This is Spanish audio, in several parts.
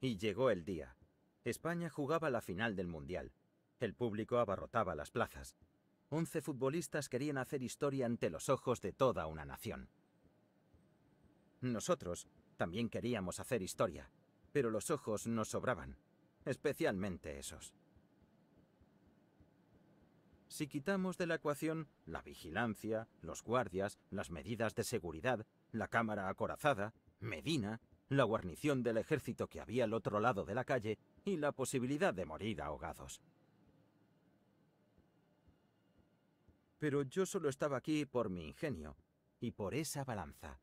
Y llegó el día. España jugaba la final del Mundial. El público abarrotaba las plazas. Once futbolistas querían hacer historia ante los ojos de toda una nación. Nosotros también queríamos hacer historia, pero los ojos nos sobraban, especialmente esos. Si quitamos de la ecuación la vigilancia, los guardias, las medidas de seguridad, la cámara acorazada, Medina la guarnición del ejército que había al otro lado de la calle y la posibilidad de morir ahogados. Pero yo solo estaba aquí por mi ingenio y por esa balanza.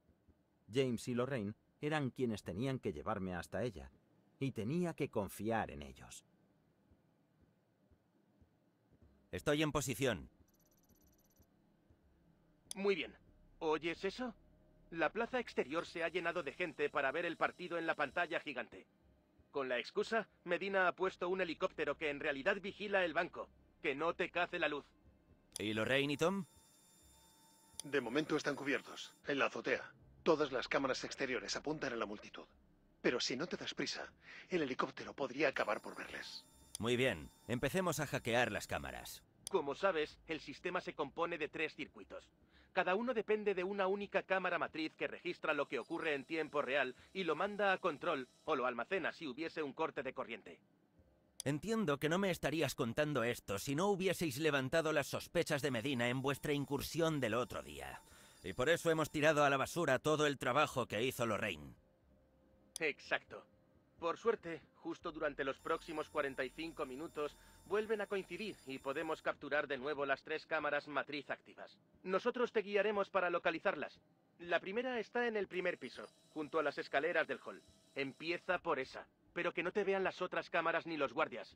James y Lorraine eran quienes tenían que llevarme hasta ella, y tenía que confiar en ellos. Estoy en posición. Muy bien. ¿Oyes eso? La plaza exterior se ha llenado de gente para ver el partido en la pantalla gigante. Con la excusa, Medina ha puesto un helicóptero que en realidad vigila el banco. Que no te cace la luz. ¿Y Lorraine y Tom? De momento están cubiertos, en la azotea. Todas las cámaras exteriores apuntan a la multitud. Pero si no te das prisa, el helicóptero podría acabar por verles. Muy bien, empecemos a hackear las cámaras. Como sabes, el sistema se compone de tres circuitos. Cada uno depende de una única cámara matriz que registra lo que ocurre en tiempo real y lo manda a control o lo almacena si hubiese un corte de corriente. Entiendo que no me estarías contando esto si no hubieseis levantado las sospechas de Medina en vuestra incursión del otro día. Y por eso hemos tirado a la basura todo el trabajo que hizo Lorraine. Exacto. Por suerte, justo durante los próximos 45 minutos, vuelven a coincidir y podemos capturar de nuevo las tres cámaras matriz activas. Nosotros te guiaremos para localizarlas. La primera está en el primer piso, junto a las escaleras del hall. Empieza por esa, pero que no te vean las otras cámaras ni los guardias.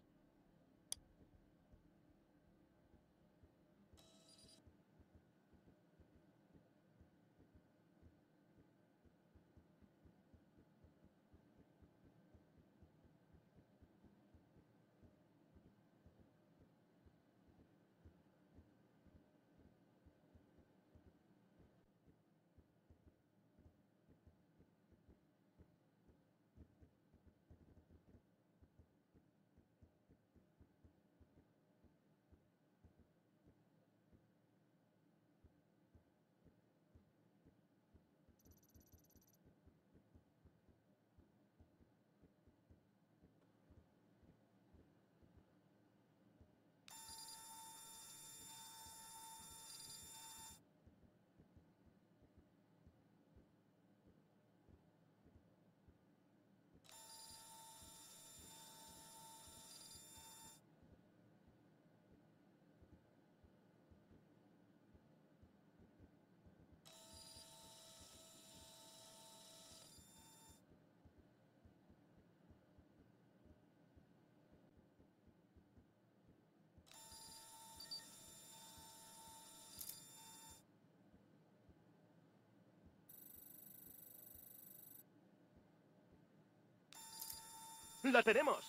¡La tenemos!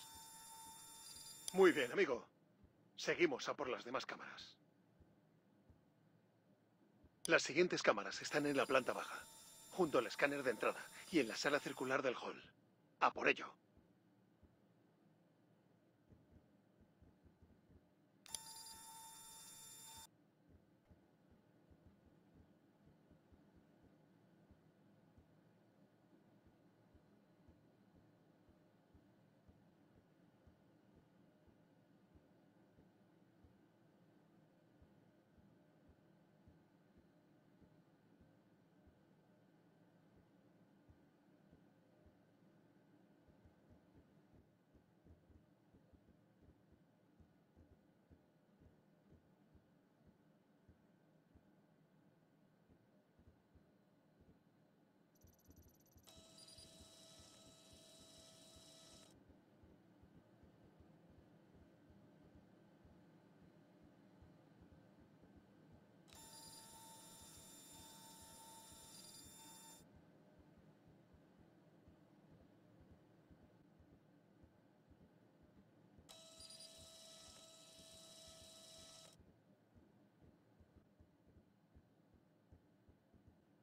Muy bien, amigo. Seguimos a por las demás cámaras. Las siguientes cámaras están en la planta baja, junto al escáner de entrada y en la sala circular del hall. A por ello.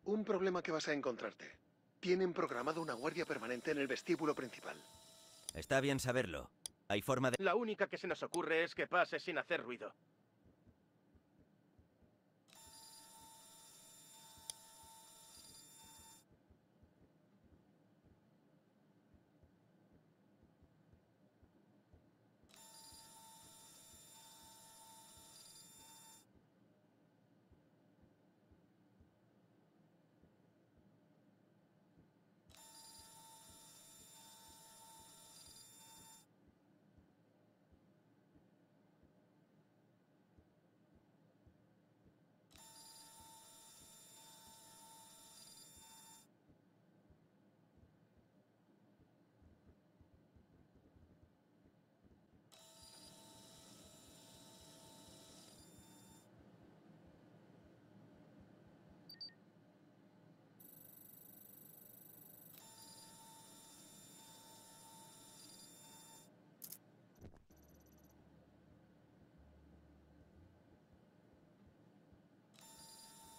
Un problema que vas a encontrarte. Tienen programado una guardia permanente en el vestíbulo principal. Está bien saberlo. Hay forma de... La única que se nos ocurre es que pase sin hacer ruido.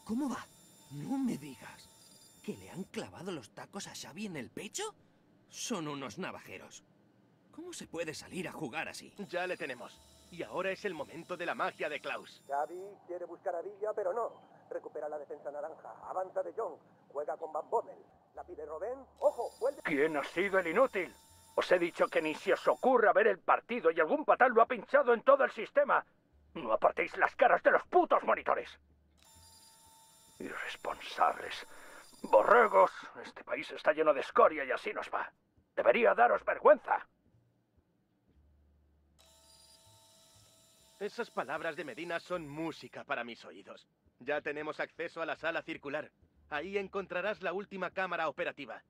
¿Cómo va? No me digas. ¿Que le han clavado los tacos a Xavi en el pecho? Son unos navajeros. ¿Cómo se puede salir a jugar así? Ya le tenemos. Y ahora es el momento de la magia de Klaus. Xavi quiere buscar a Villa, pero no. Recupera la defensa naranja. Avanza de Jong. Juega con Van Bommel. La pide ¡Ojo! ¡Vuelve! ¿Quién ha sido el inútil? Os he dicho que ni se os ocurra ver el partido y algún patal lo ha pinchado en todo el sistema. No apartéis las caras de los putos monitores. Irresponsables. Borregos, este país está lleno de escoria y así nos va. Debería daros vergüenza. Esas palabras de Medina son música para mis oídos. Ya tenemos acceso a la sala circular. Ahí encontrarás la última cámara operativa.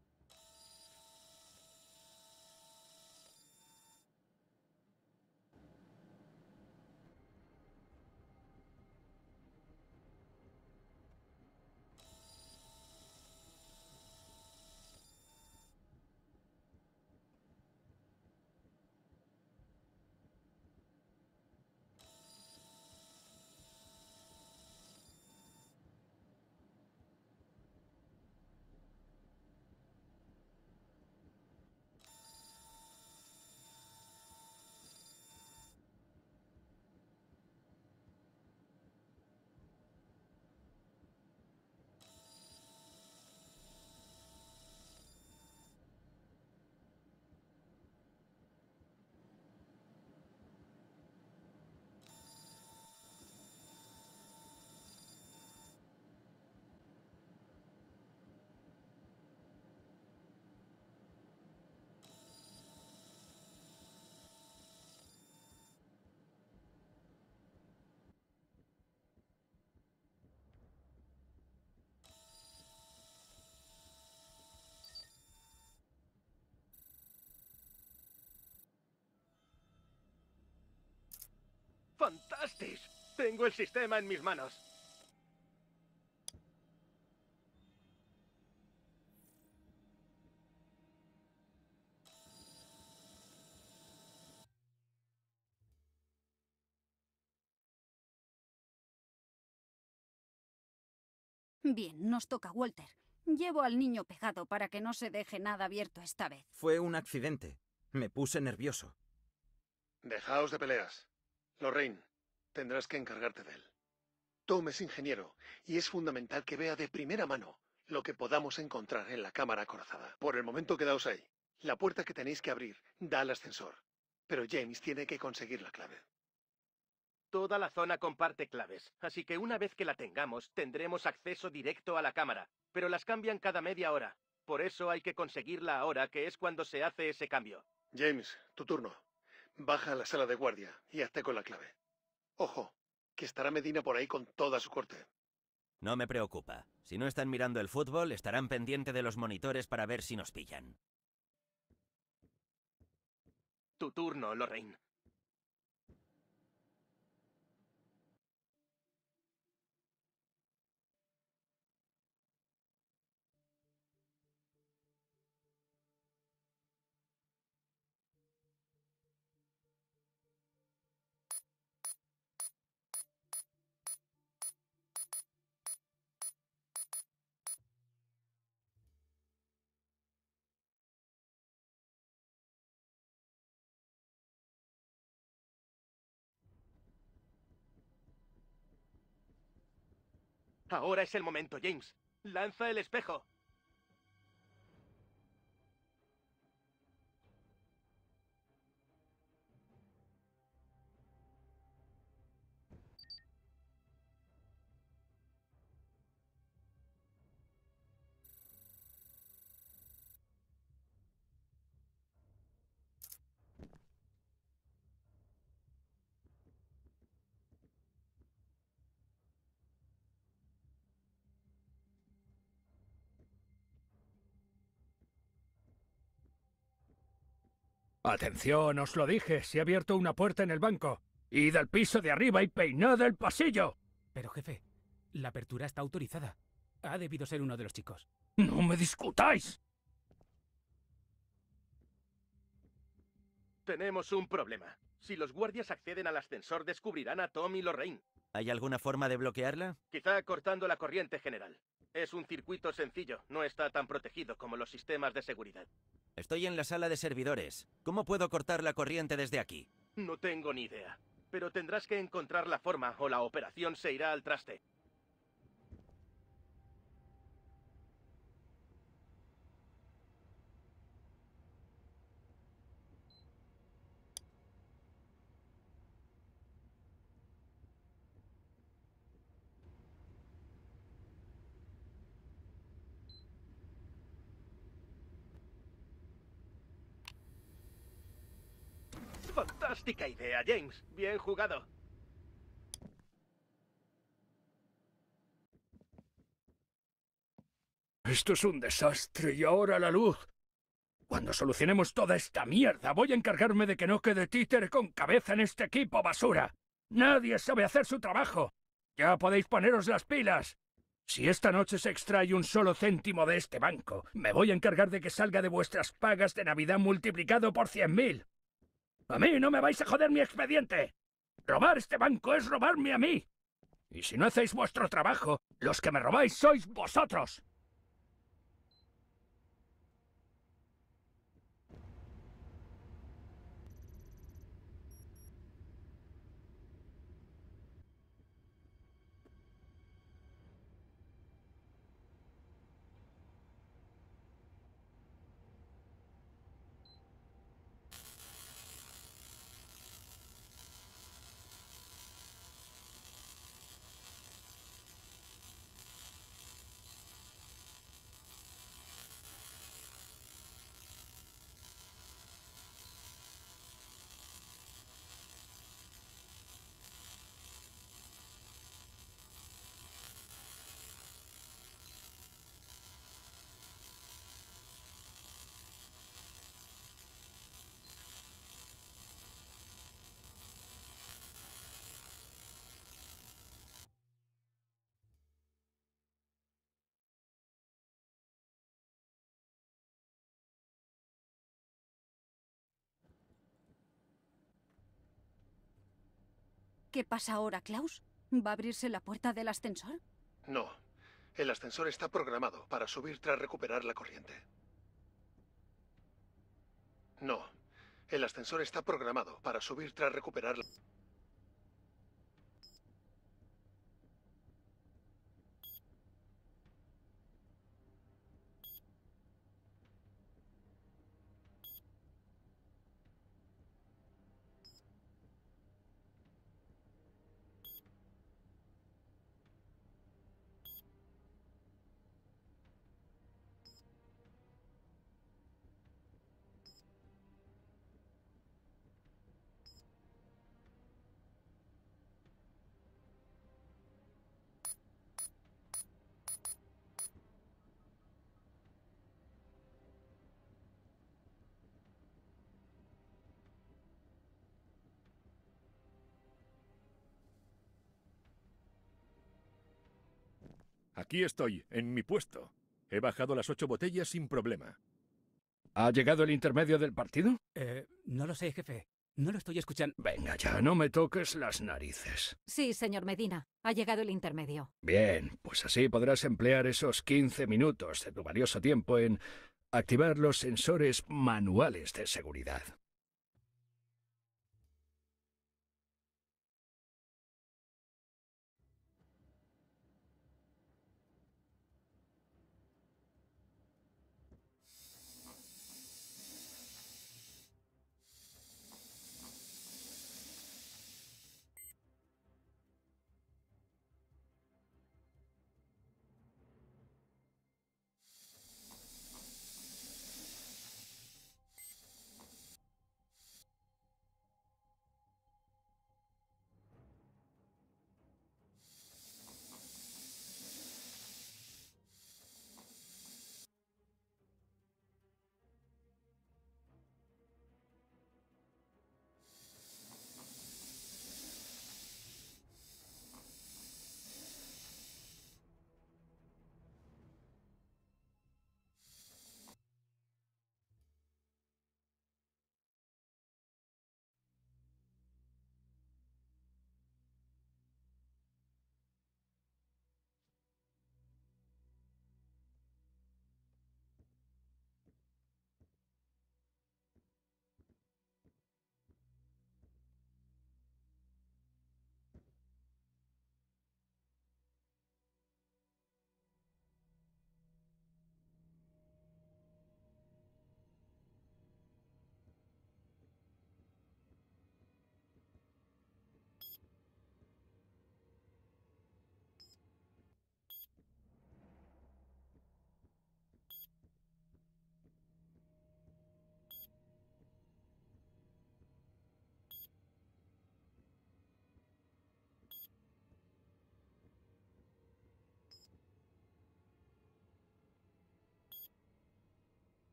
¡Fantástico! Tengo el sistema en mis manos. Bien, nos toca Walter. Llevo al niño pegado para que no se deje nada abierto esta vez. Fue un accidente. Me puse nervioso. Dejaos de peleas. Lorraine, tendrás que encargarte de él. Tom es ingeniero y es fundamental que vea de primera mano lo que podamos encontrar en la cámara acorazada. Por el momento quedaos ahí. La puerta que tenéis que abrir da al ascensor, pero James tiene que conseguir la clave. Toda la zona comparte claves, así que una vez que la tengamos tendremos acceso directo a la cámara, pero las cambian cada media hora. Por eso hay que conseguirla ahora, que es cuando se hace ese cambio. James, tu turno. Baja a la sala de guardia y hazte con la clave. Ojo, que estará Medina por ahí con toda su corte. No me preocupa. Si no están mirando el fútbol, estarán pendiente de los monitores para ver si nos pillan. Tu turno, Lorraine. Ahora es el momento, James. Lanza el espejo. Atención, os lo dije, se ha abierto una puerta en el banco. Id al piso de arriba y peinad el pasillo. Pero jefe, la apertura está autorizada. Ha debido ser uno de los chicos. ¡No me discutáis! Tenemos un problema. Si los guardias acceden al ascensor, descubrirán a Tom y Lorraine. ¿Hay alguna forma de bloquearla? Quizá cortando la corriente general. Es un circuito sencillo, no está tan protegido como los sistemas de seguridad. Estoy en la sala de servidores. ¿Cómo puedo cortar la corriente desde aquí? No tengo ni idea, pero tendrás que encontrar la forma o la operación se irá al traste. Fantástica idea, James. Bien jugado. Esto es un desastre y ahora la luz. Cuando solucionemos toda esta mierda, voy a encargarme de que no quede títer con cabeza en este equipo basura. Nadie sabe hacer su trabajo. Ya podéis poneros las pilas. Si esta noche se extrae un solo céntimo de este banco, me voy a encargar de que salga de vuestras pagas de Navidad multiplicado por cien mil. A mí no me vais a joder mi expediente. Robar este banco es robarme a mí. Y si no hacéis vuestro trabajo, los que me robáis sois vosotros. qué pasa ahora, Klaus? ¿Va a abrirse la puerta del ascensor? No. El ascensor está programado para subir tras recuperar la corriente. No. El ascensor está programado para subir tras recuperar la... Aquí estoy, en mi puesto. He bajado las ocho botellas sin problema. ¿Ha llegado el intermedio del partido? Eh, no lo sé, jefe. No lo estoy escuchando. Venga ya, no me toques las narices. Sí, señor Medina. Ha llegado el intermedio. Bien, pues así podrás emplear esos 15 minutos de tu valioso tiempo en activar los sensores manuales de seguridad.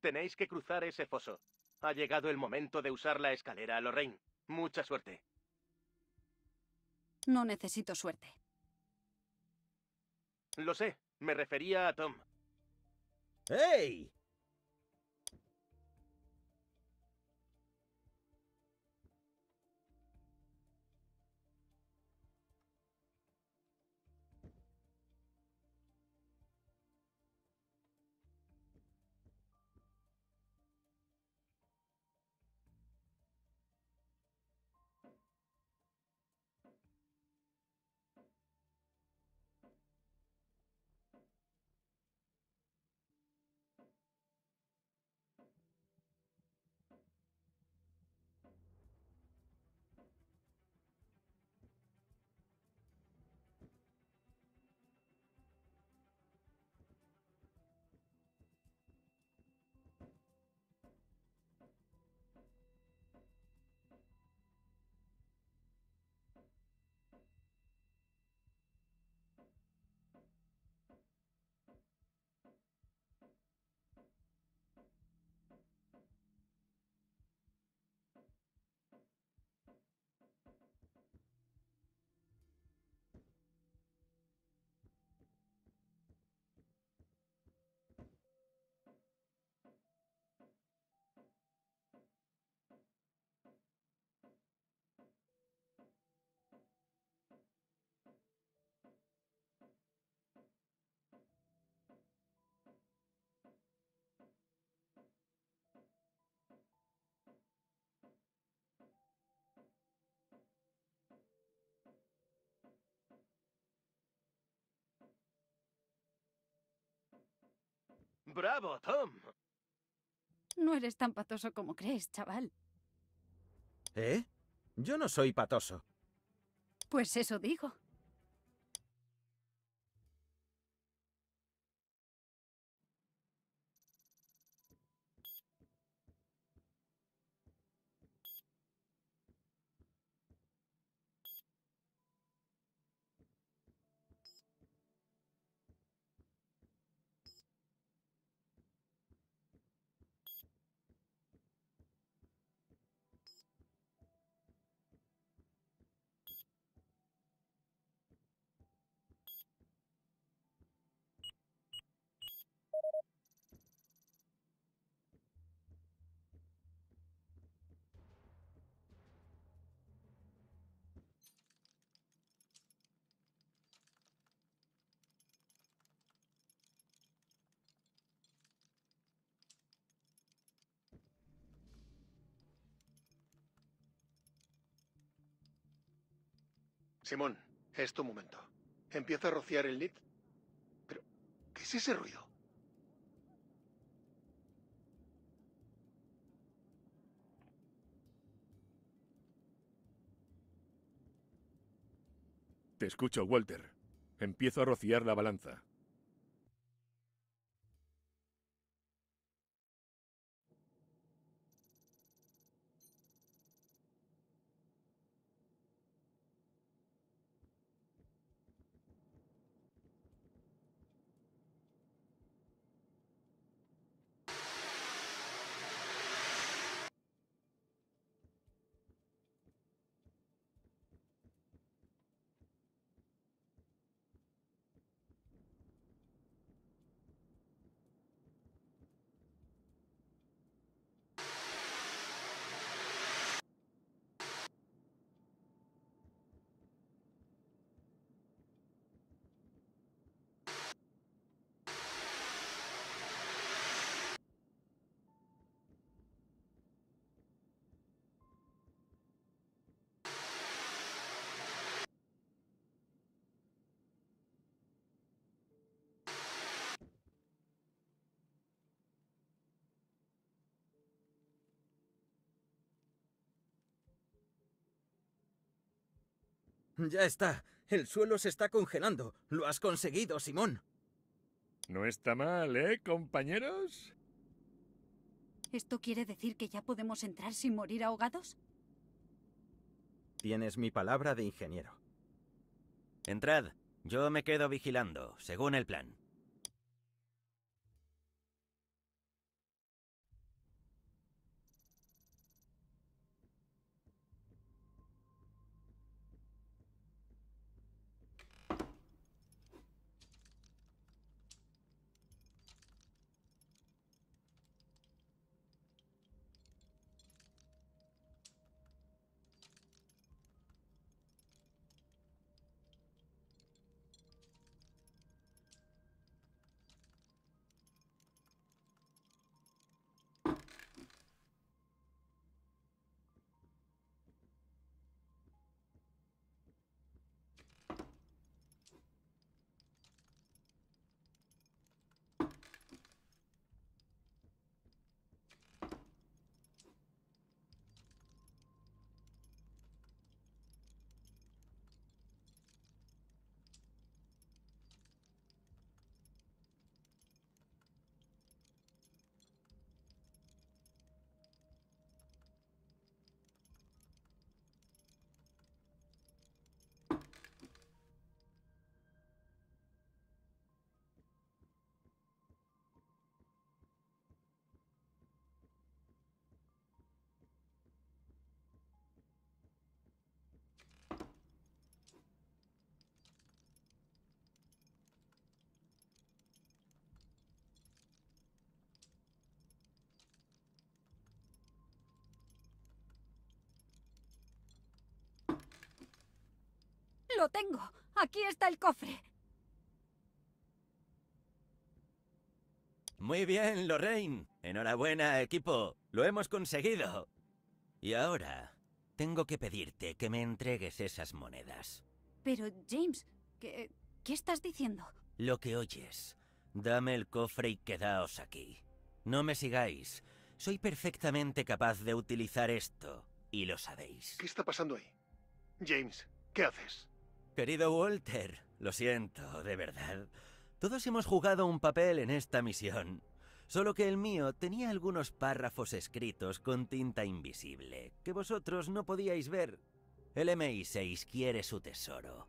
Tenéis que cruzar ese foso. Ha llegado el momento de usar la escalera, Lorraine. Mucha suerte. No necesito suerte. Lo sé. Me refería a Tom. ¡Hey! ¡Bravo, Tom! No eres tan patoso como crees, chaval. ¿Eh? Yo no soy patoso. Pues eso digo. Simón, es tu momento. Empieza a rociar el nit. Pero, ¿qué es ese ruido? Te escucho, Walter. Empiezo a rociar la balanza. Ya está. El suelo se está congelando. Lo has conseguido, Simón. No está mal, ¿eh, compañeros? ¿Esto quiere decir que ya podemos entrar sin morir ahogados? Tienes mi palabra de ingeniero. Entrad. Yo me quedo vigilando, según el plan. Lo tengo. Aquí está el cofre. Muy bien, Lorraine. Enhorabuena, equipo. Lo hemos conseguido. Y ahora, tengo que pedirte que me entregues esas monedas. Pero, James, ¿qué, qué estás diciendo? Lo que oyes. Dame el cofre y quedaos aquí. No me sigáis. Soy perfectamente capaz de utilizar esto, y lo sabéis. ¿Qué está pasando ahí? James, ¿qué haces? Querido Walter, lo siento, de verdad. Todos hemos jugado un papel en esta misión, solo que el mío tenía algunos párrafos escritos con tinta invisible, que vosotros no podíais ver. El MI6 quiere su tesoro.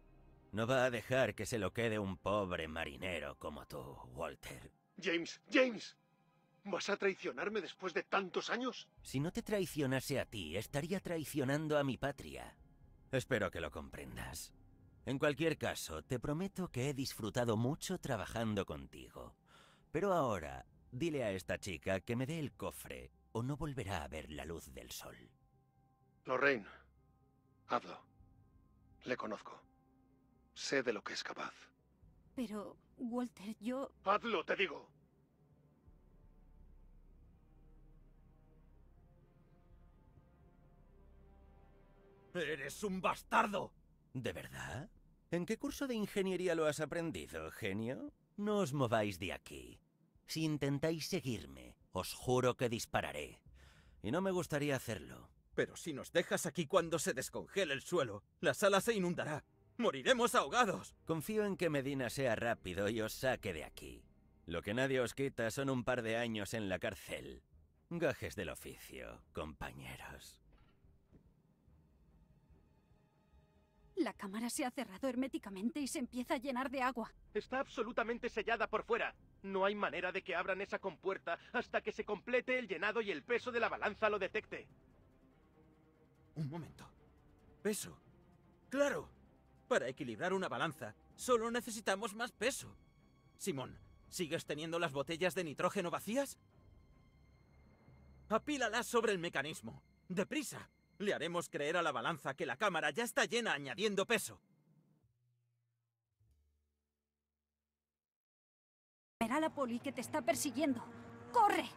No va a dejar que se lo quede un pobre marinero como tú, Walter. James, James, ¿vas a traicionarme después de tantos años? Si no te traicionase a ti, estaría traicionando a mi patria. Espero que lo comprendas. En cualquier caso, te prometo que he disfrutado mucho trabajando contigo. Pero ahora, dile a esta chica que me dé el cofre o no volverá a ver la luz del sol. Lorraine, hazlo. Le conozco. Sé de lo que es capaz. Pero, Walter, yo... Hazlo, te digo. ¡Eres un bastardo! ¿De verdad? ¿En qué curso de ingeniería lo has aprendido, genio? No os mováis de aquí. Si intentáis seguirme, os juro que dispararé. Y no me gustaría hacerlo. Pero si nos dejas aquí cuando se descongele el suelo, la sala se inundará. ¡Moriremos ahogados! Confío en que Medina sea rápido y os saque de aquí. Lo que nadie os quita son un par de años en la cárcel. Gajes del oficio, compañeros. La cámara se ha cerrado herméticamente y se empieza a llenar de agua. Está absolutamente sellada por fuera. No hay manera de que abran esa compuerta hasta que se complete el llenado y el peso de la balanza lo detecte. Un momento. ¿Peso? ¡Claro! Para equilibrar una balanza, solo necesitamos más peso. Simón, ¿sigues teniendo las botellas de nitrógeno vacías? Apílalas sobre el mecanismo. ¡Deprisa! Le haremos creer a la balanza que la cámara ya está llena añadiendo peso. Verá la poli que te está persiguiendo. ¡Corre!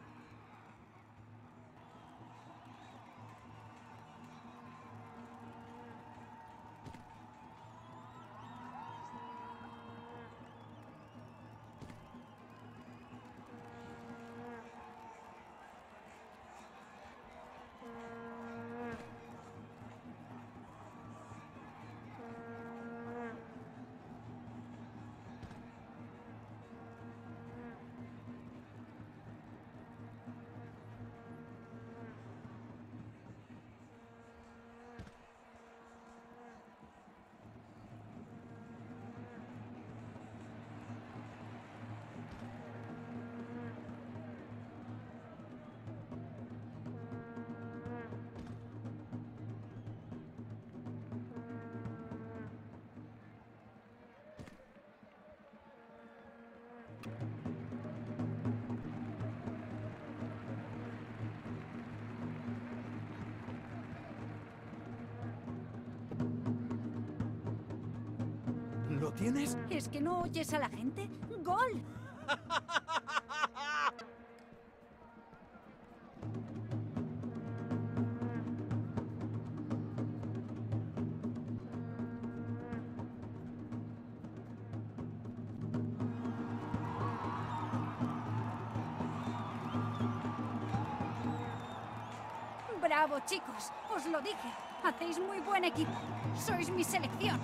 ¿Lo tienes? ¿Es que no oyes a la gente? ¡Gol! chicos. Os lo dije. Hacéis muy buen equipo. Sois mi selección.